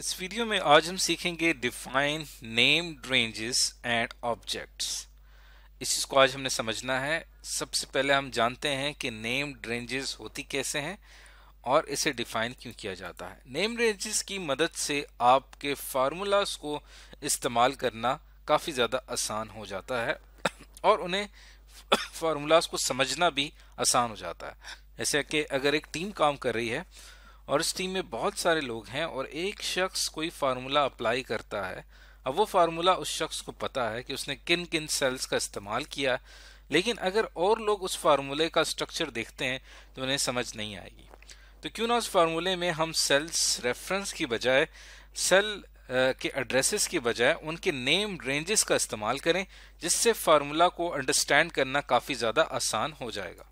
इस वीडियो में आज हम सीखेंगे define named ranges and objects इस चीज़ को आज हमने समझना है सबसे पहले हम जानते हैं कि नेम्ड रेंजेस होती कैसे हैं और इसे डिफाइन क्यों किया जाता है नेम रेंजेस की मदद से आपके फार्मूलाज को इस्तेमाल करना काफ़ी ज़्यादा आसान हो जाता है और उन्हें फार्मूलाज को समझना भी आसान हो जाता है जैसे कि अगर एक टीम काम कर रही है और इस टीम में बहुत सारे लोग हैं और एक शख्स कोई फार्मूला अप्लाई करता है अब वो फार्मूला उस शख्स को पता है कि उसने किन किन सेल्स का इस्तेमाल किया लेकिन अगर और लोग उस फार्मूले का स्ट्रक्चर देखते हैं तो उन्हें समझ नहीं आएगी तो क्यों ना उस फार्मूले में हम सेल्स रेफरेंस की बजाय सेल के एड्रेसेस की बजाय उनके नेम रेंजेस का इस्तेमाल करें जिससे फार्मूला को अंडरस्टैंड करना काफ़ी ज़्यादा आसान हो जाएगा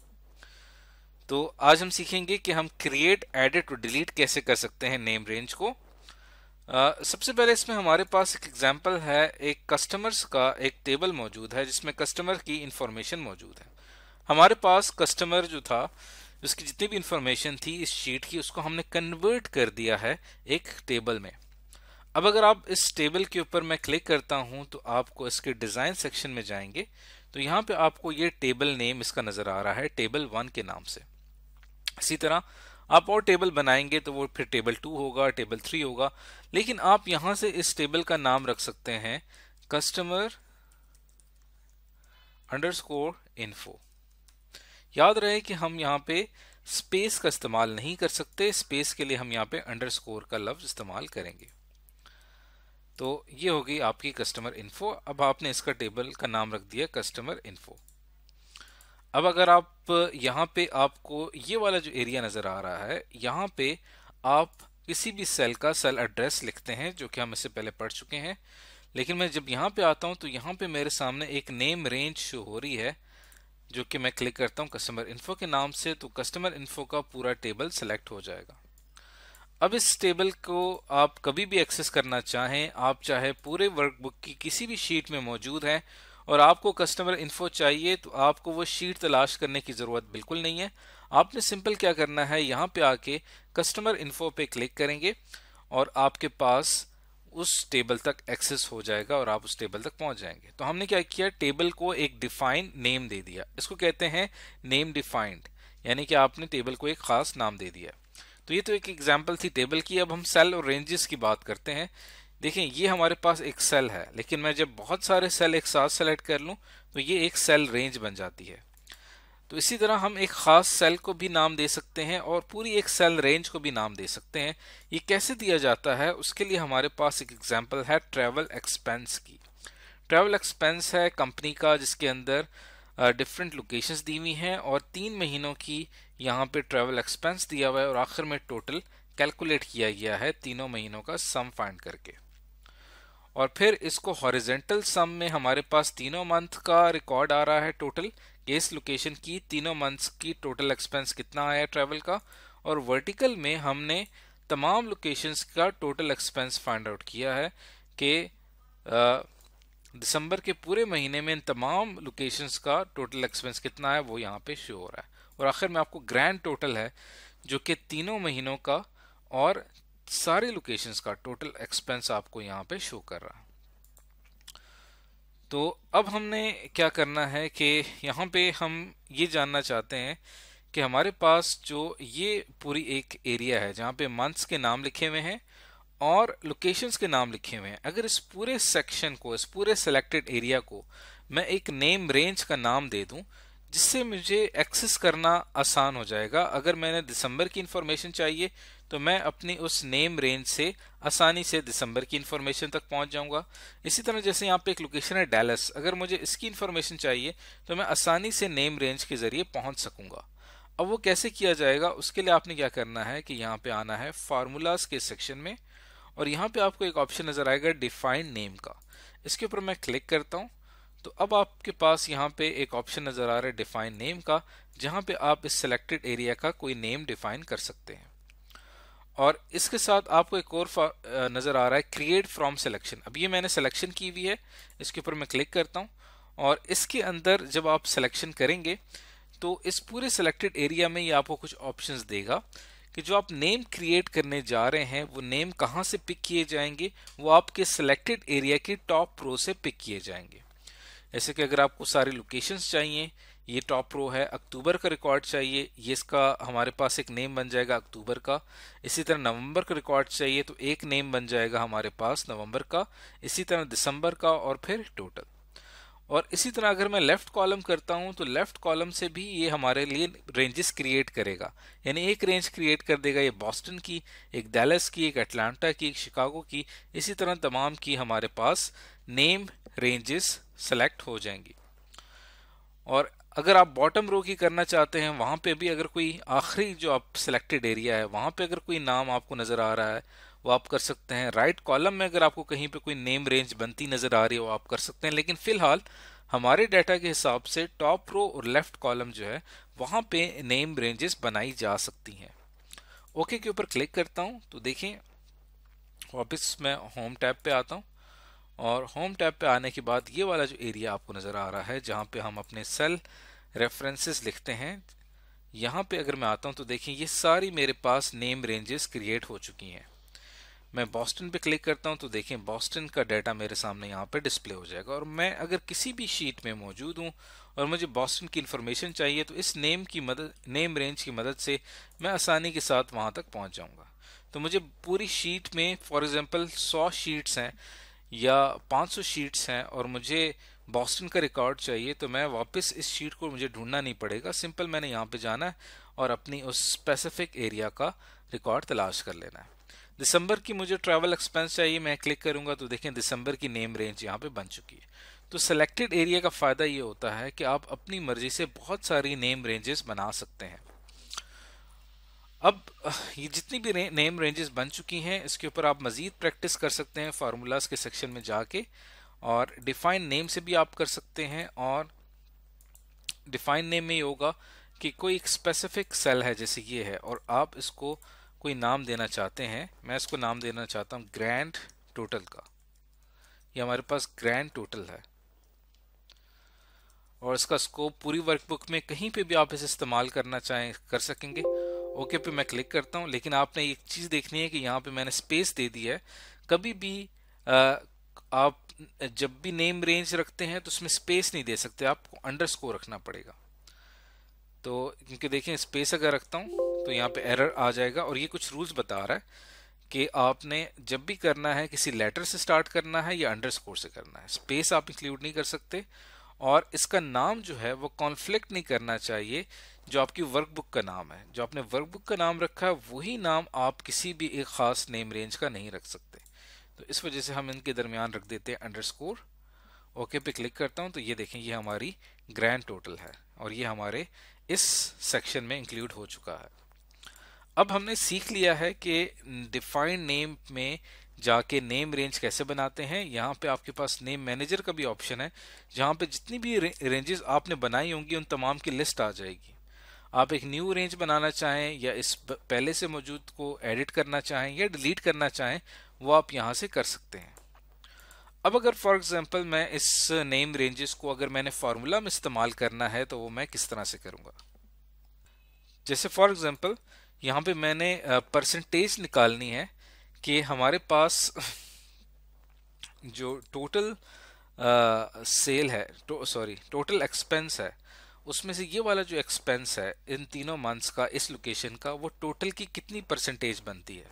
तो आज हम सीखेंगे कि हम क्रिएट एडिट और डिलीट कैसे कर सकते हैं नेम रेंज को आ, सबसे पहले इसमें हमारे पास एक एग्जाम्पल है एक कस्टमर्स का एक टेबल मौजूद है जिसमें कस्टमर की इंफॉर्मेशन मौजूद है हमारे पास कस्टमर जो था उसकी जितनी भी इंफॉर्मेशन थी इस शीट की उसको हमने कन्वर्ट कर दिया है एक टेबल में अब अगर आप इस टेबल के ऊपर मैं क्लिक करता हूं तो आपको इसके डिज़ाइन सेक्शन में जाएंगे तो यहाँ पे आपको ये टेबल नेम इसका नज़र आ रहा है टेबल वन के नाम से इसी तरह आप और टेबल बनाएंगे तो वो फिर टेबल टू होगा टेबल थ्री होगा लेकिन आप यहां से इस टेबल का नाम रख सकते हैं कस्टमर अंडर स्कोर इन्फो याद रहे कि हम यहाँ पे स्पेस का इस्तेमाल नहीं कर सकते स्पेस के लिए हम यहाँ पे अंडर स्कोर का लफ्ज इस्तेमाल करेंगे तो ये होगी आपकी कस्टमर इन्फो अब आपने इसका टेबल का नाम रख दिया कस्टमर इन्फो अब अगर आप यहाँ पे आपको ये वाला जो एरिया नज़र आ रहा है यहाँ पे आप किसी भी सेल का सेल एड्रेस लिखते हैं जो कि हम इससे पहले पढ़ चुके हैं लेकिन मैं जब यहाँ पे आता हूँ तो यहाँ पे मेरे सामने एक नेम रेंज शो हो रही है जो कि मैं क्लिक करता हूँ कस्टमर इन्फो के नाम से तो कस्टमर इन्फो का पूरा टेबल सेलेक्ट हो जाएगा अब इस टेबल को आप कभी भी एक्सेस करना चाहें आप चाहे पूरे वर्कबुक की किसी भी शीट में मौजूद हैं और आपको कस्टमर इन्फो चाहिए तो आपको वो शीट तलाश करने की ज़रूरत बिल्कुल नहीं है आपने सिंपल क्या करना है यहाँ पे आके कस्टमर इन्फो पे क्लिक करेंगे और आपके पास उस टेबल तक एक्सेस हो जाएगा और आप उस टेबल तक पहुंच जाएंगे तो हमने क्या किया टेबल को एक डिफाइंड नेम दे दिया इसको कहते हैं नेम डिफाइंड यानी कि आपने टेबल को एक ख़ास नाम दे दिया तो ये तो एक एग्जाम्पल थी टेबल की अब हम सेल और रेंजेस की बात करते हैं देखें ये हमारे पास एक सेल है लेकिन मैं जब बहुत सारे सेल एक साथ सेलेक्ट कर लूँ तो ये एक सेल रेंज बन जाती है तो इसी तरह हम एक ख़ास सेल को भी नाम दे सकते हैं और पूरी एक सेल रेंज को भी नाम दे सकते हैं ये कैसे दिया जाता है उसके लिए हमारे पास एक एग्जाम्पल है ट्रैवल एक्सपेंस की ट्रैवल एक्सपेंस है कंपनी का जिसके अंदर डिफरेंट लोकेशंस दी हुई हैं और तीन महीनों की यहाँ पे ट्रैवल एक्सपेंस दिया हुआ है और आखिर में टोटल कैलकुलेट किया गया है तीनों महीनों का सम फाइंड करके और फिर इसको हॉरिजेंटल सम में हमारे पास तीनों मंथ का रिकॉर्ड आ रहा है टोटल केस लोकेशन की तीनों मंथ्स की टोटल एक्सपेंस कितना आया ट्रैवल का और वर्टिकल में हमने तमाम लोकेशंस का टोटल एक्सपेंस फाइंड आउट किया है कि दिसंबर के पूरे महीने में इन तमाम लोकेशंस का टोटल एक्सपेंस कितना है वो यहाँ पे शो हो रहा है और आखिर में आपको ग्रैंड टोटल है जो कि तीनों महीनों का और सारे लोकेशंस का टोटल एक्सपेंस आपको यहाँ पे शो कर रहा तो अब हमने क्या करना है कि यहाँ पे हम ये जानना चाहते हैं कि हमारे पास जो ये पूरी एक एरिया है जहाँ पे मंथ्स के नाम लिखे हुए हैं और लोकेशंस के नाम लिखे हुए हैं अगर इस पूरे सेक्शन को इस पूरे सिलेक्टेड एरिया को मैं एक नेम रेंज का नाम दे दूँ जिससे मुझे एक्सेस करना आसान हो जाएगा अगर मैंने दिसंबर की इन्फॉर्मेशन चाहिए तो मैं अपनी उस नेम रेंज से आसानी से दिसंबर की इन्फॉर्मेशन तक पहुंच जाऊंगा इसी तरह जैसे यहाँ पे एक लोकेशन है डैलस अगर मुझे इसकी इन्फॉर्मेशन चाहिए तो मैं आसानी से नेम रेंज के ज़रिए पहुंच सकूंगा अब वो कैसे किया जाएगा उसके लिए आपने क्या करना है कि यहाँ पे आना है फार्मूलाज के सेक्शन में और यहाँ पे आपको एक ऑप्शन नज़र आएगा डिफाइन नेम का इसके ऊपर मैं क्लिक करता हूँ तो अब आपके पास यहाँ पे एक ऑप्शन नज़र आ रहा है डिफाइन नेम का जहाँ पे आप इस सिलेक्टेड एरिया का कोई नेम डिफाइन कर सकते हैं और इसके साथ आपको एक और नज़र आ रहा है क्रिएट फ्रॉम सिलेक्शन अब ये मैंने सिलेक्शन की हुई है इसके ऊपर मैं क्लिक करता हूँ और इसके अंदर जब आप सिलेक्शन करेंगे तो इस पूरे सिलेक्टेड एरिया में ये आपको कुछ ऑप्शंस देगा कि जो आप नेम क्रिएट करने जा रहे हैं वो नेम कहाँ से पिक किए जाएंगे वो आपके सिलेक्टेड एरिया के टॉप प्रो से पिक किए जाएंगे जैसे कि अगर आपको सारे लोकेशंस चाहिए ये टॉप रो है अक्टूबर का रिकॉर्ड चाहिए ये इसका हमारे पास एक नेम बन जाएगा अक्टूबर का इसी तरह नवंबर का रिकॉर्ड चाहिए तो एक नेम बन जाएगा हमारे पास नवंबर का इसी तरह दिसंबर का और फिर टोटल और इसी तरह अगर मैं लेफ़्ट कॉलम करता हूँ तो लेफ़्ट कॉलम से भी ये हमारे लिए रेंजेस क्रिएट करेगा यानी एक रेंज क्रिएट कर देगा ये बॉस्टन की एक डैलस की एक अटलांटा की एक शिकागो की इसी तरह तमाम की हमारे पास नेम रेंजेस सेलेक्ट हो जाएंगी और अगर आप बॉटम रो की करना चाहते हैं वहाँ पे भी अगर कोई आखिरी जो आप सिलेक्टेड एरिया है वहाँ पे अगर कोई नाम आपको नज़र आ रहा है वो आप कर सकते हैं राइट right कॉलम में अगर आपको कहीं पे कोई नेम रेंज बनती नज़र आ रही है वो आप कर सकते हैं लेकिन फ़िलहाल हमारे डाटा के हिसाब से टॉप रो और लेफ़्ट कॉलम जो है वहाँ पे नेम रेंजेस बनाई जा सकती हैं ओके के ऊपर क्लिक करता हूँ तो देखें वापस मैं होम टैब पे आता हूँ और होम टैब पे आने के बाद ये वाला जो एरिया आपको नज़र आ रहा है जहाँ पे हम अपने सेल रेफरेंसेस लिखते हैं यहाँ पे अगर मैं आता हूँ तो देखिए ये सारी मेरे पास नेम रेंजेस क्रिएट हो चुकी हैं मैं बॉस्टन पे क्लिक करता हूँ तो देखें बॉस्टन का डाटा मेरे सामने यहाँ पे डिस्प्ले हो जाएगा और मैं अगर किसी भी शीट में मौजूद हूँ और मुझे बॉस्टन की इन्फॉर्मेशन चाहिए तो इस नेम की मदद नेम रेंज की मदद से मैं आसानी के साथ वहाँ तक पहुँच जाऊँगा तो मुझे पूरी शीट में फॉर एग्ज़ाम्पल सौ शीट्स हैं या पाँच शीट्स हैं और मुझे बॉस्टन का रिकॉर्ड चाहिए तो मैं वापस इस शीट को मुझे ढूंढना नहीं पड़ेगा सिंपल मैंने यहाँ पे जाना है और अपनी उस स्पेसिफिक एरिया का रिकॉर्ड तलाश कर लेना है दिसंबर की मुझे ट्रैवल एक्सपेंस चाहिए मैं क्लिक करूँगा तो देखें दिसंबर की नेम रेंज यहाँ पे बन चुकी है तो सेलेक्टेड एरिया का फ़ायदा ये होता है कि आप अपनी मर्जी से बहुत सारी नेम रेंजेस बना सकते हैं अब ये जितनी भी नेम रेंजेस बन चुकी हैं इसके ऊपर आप मज़ीद प्रैक्टिस कर सकते हैं फार्मूलाज के सेक्शन में जाके और डिफाइन नेम से भी आप कर सकते हैं और डिफाइन नेम में ये होगा कि कोई एक स्पेसिफिक सेल है जैसे ये है और आप इसको कोई नाम देना चाहते हैं मैं इसको नाम देना चाहता हूँ ग्रैंड टोटल का ये हमारे पास ग्रैंड टोटल है और इसका स्कोप पूरी वर्कबुक में कहीं पे भी आप इसे इस्तेमाल करना चाहें कर सकेंगे ओके पे मैं क्लिक करता हूँ लेकिन आपने एक चीज़ देखनी है कि यहाँ पे मैंने स्पेस दे दी है कभी भी आ, आप जब भी नेम रेंज रखते हैं तो उसमें स्पेस नहीं दे सकते आपको अंडरस्कोर रखना पड़ेगा तो क्योंकि देखें स्पेस अगर रखता हूँ तो यहाँ पे एरर आ जाएगा और ये कुछ रूल्स बता रहा है कि आपने जब भी करना है किसी लेटर से स्टार्ट करना है या अंडरस्कोर से करना है स्पेस आप इंक्लूड नहीं कर सकते और इसका नाम जो है वो कॉन्फ्लिक्ट नहीं करना चाहिए जो आपकी वर्कबुक का नाम है जो आपने वर्कबुक का नाम रखा है वही नाम आप किसी भी एक ख़ास नेम रेंज का नहीं रख सकते तो इस वजह से हम इनके दरमियान रख देते हैं अंडर स्कोर ओके पे क्लिक करता हूँ तो ये देखें ये हमारी ग्रैंड टोटल है और ये हमारे इस सेक्शन में इंक्लूड हो चुका है अब हमने सीख लिया है कि डिफाइंड नेम में जाके नेम रेंज कैसे बनाते हैं यहाँ पे आपके पास नेम मैनेजर का भी ऑप्शन है जहाँ पे जितनी भी रेंजेस आपने बनाई होंगी उन तमाम की लिस्ट आ जाएगी आप एक न्यू रेंज बनाना चाहें या इस पहले से मौजूद को एडिट करना चाहें या डिलीट करना चाहें वो आप यहाँ से कर सकते हैं अब अगर फॉर एग्ज़ाम्पल मैं इस नेम रेंजेस को अगर मैंने फार्मूला में इस्तेमाल करना है तो वो मैं किस तरह से करूँगा जैसे फॉर एग्ज़ाम्पल यहाँ पे मैंने परसेंटेज निकालनी है कि हमारे पास जो टोटल सेल है तो, सॉरी टोटल एक्सपेंस है उसमें से ये वाला जो एक्सपेंस है इन तीनों मंथ्स का इस लोकेशन का वो टोटल की कितनी परसेंटेज बनती है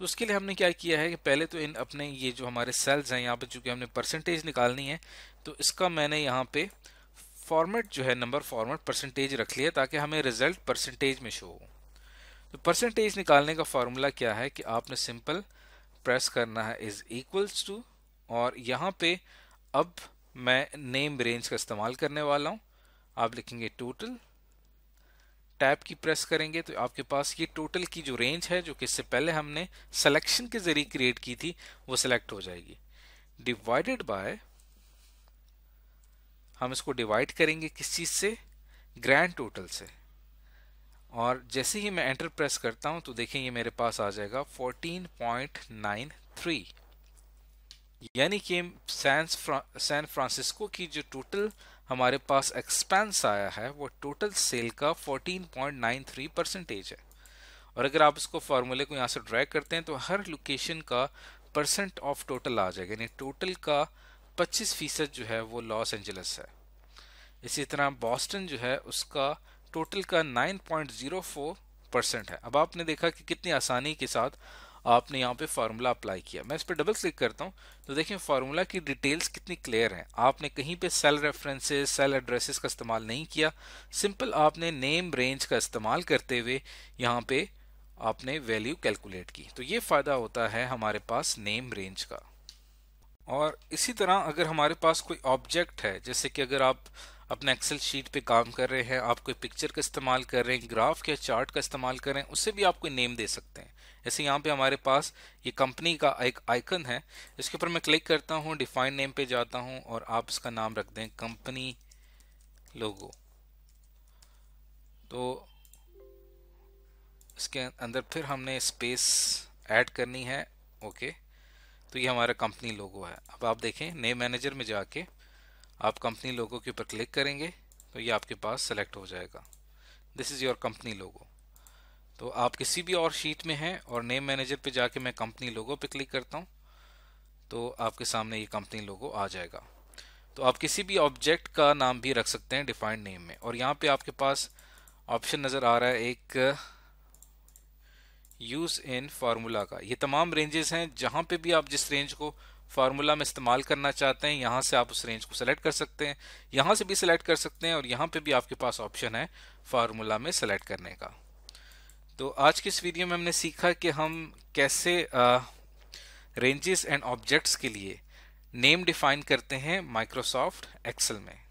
तो उसके लिए हमने क्या किया है कि पहले तो इन अपने ये जो हमारे सेल्स हैं यहाँ पर चूँकि हमने परसेंटेज निकालनी है तो इसका मैंने यहाँ पे फॉर्मेट जो है नंबर फॉर्मेट परसेंटेज रख लिया ताकि हमें रिजल्ट परसेंटेज में शो हो तो परसेंटेज निकालने का फार्मूला क्या है कि आपने सिंपल प्रेस करना है इज़ इक्वल्स टू और यहाँ पे अब मैं नेम रेंज का इस्तेमाल करने वाला हूँ आप लिखेंगे टोटल टैब की प्रेस करेंगे तो आपके पास ये टोटल की जो रेंज है जो कि इससे पहले हमने सिलेक्शन के जरिए क्रिएट की थी वो सिलेक्ट हो जाएगी डिवाइडेड बाय हम इसको डिवाइड करेंगे किस चीज़ से ग्रैंड टोटल से और जैसे ही मैं एंटर प्रेस करता हूं तो देखें ये मेरे पास आ जाएगा 14.93 यानी कि सैन फ्रा, सैन फ्रांसिस्को की जो टोटल हमारे पास एक्सपेंस आया है वो टोटल सेल का 14.93 परसेंटेज है और अगर आप इसको फार्मूले को यहाँ से ड्रैग करते हैं तो हर लोकेशन का परसेंट ऑफ टोटल आ जाएगा यानी टोटल का 25 फीसद जो है वो लॉस एंजल्स है इसी तरह बॉस्टन जो है उसका टोटल का 9.04 परसेंट है अब आपने देखा कि कितनी आसानी के साथ आपने यहाँ पे फार्मूला अप्लाई किया मैं इस पर डबल क्लिक करता हूँ तो देखें फार्मूला की डिटेल्स कितनी क्लियर हैं आपने कहीं पे सेल रेफरेंसेस सेल एड्रेसेस का इस्तेमाल नहीं किया सिंपल आपने नेम रेंज का इस्तेमाल करते हुए यहाँ पे आपने वैल्यू कैलकुलेट की तो ये फ़ायदा होता है हमारे पास नेम रेंज का और इसी तरह अगर हमारे पास कोई ऑब्जेक्ट है जैसे कि अगर आप अपने एक्सेल शीट पे काम कर रहे हैं आप कोई पिक्चर का इस्तेमाल कर रहे हैं ग्राफ या चार्ट का इस्तेमाल कर रहे हैं उससे भी आप कोई नेम दे सकते हैं जैसे यहाँ पे हमारे पास ये कंपनी का एक आइकन है इसके ऊपर मैं क्लिक करता हूँ डिफाइन नेम पे जाता हूँ और आप इसका नाम रख दें कंपनी लोगो तो इसके अंदर फिर हमने स्पेस ऐड करनी है ओके तो ये हमारा कंपनी लोगो है अब आप देखें नेम मैनेजर में जाके आप कंपनी लोगो के ऊपर क्लिक करेंगे तो ये आपके पास सेलेक्ट हो जाएगा this is your company logo तो आप किसी भी और शीट में हैं और नेम मैनेजर पे जाके मैं कंपनी लोगो पे क्लिक करता हूँ तो आपके सामने ये कंपनी लोगो आ जाएगा तो आप किसी भी ऑब्जेक्ट का नाम भी रख सकते हैं डिफाइंड नेम में और यहाँ पे आपके पास ऑप्शन नज़र आ रहा है एक यूज़ इन फार्मूला का ये तमाम रेंजेस हैं जहाँ पे भी आप जिस रेंज को फार्मूला में इस्तेमाल करना चाहते हैं यहाँ से आप उस रेंज को सिलेक्ट कर सकते हैं यहाँ से भी सिलेक्ट कर सकते हैं और यहाँ पे भी आपके पास ऑप्शन है फार्मूला में सेलेक्ट करने का तो आज की इस वीडियो में हमने सीखा कि हम कैसे रेंजेस एंड ऑब्जेक्ट्स के लिए नेम डिफाइन करते हैं माइक्रोसॉफ्ट एक्सेल में